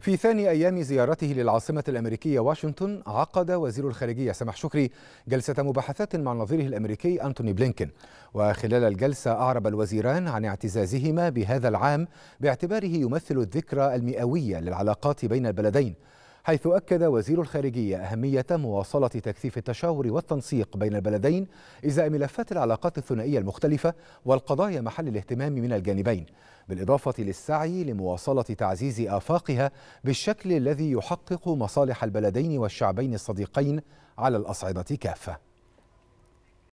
في ثاني أيام زيارته للعاصمة الأمريكية واشنطن عقد وزير الخارجية سمح شكري جلسة مباحثات مع نظيره الأمريكي أنتوني بلينكن وخلال الجلسة أعرب الوزيران عن اعتزازهما بهذا العام باعتباره يمثل الذكرى المئوية للعلاقات بين البلدين حيث أكد وزير الخارجية أهمية مواصلة تكثيف التشاور والتنسيق بين البلدين إزاء ملفات العلاقات الثنائية المختلفة والقضايا محل الاهتمام من الجانبين بالإضافة للسعي لمواصلة تعزيز آفاقها بالشكل الذي يحقق مصالح البلدين والشعبين الصديقين على الأصعدة كافة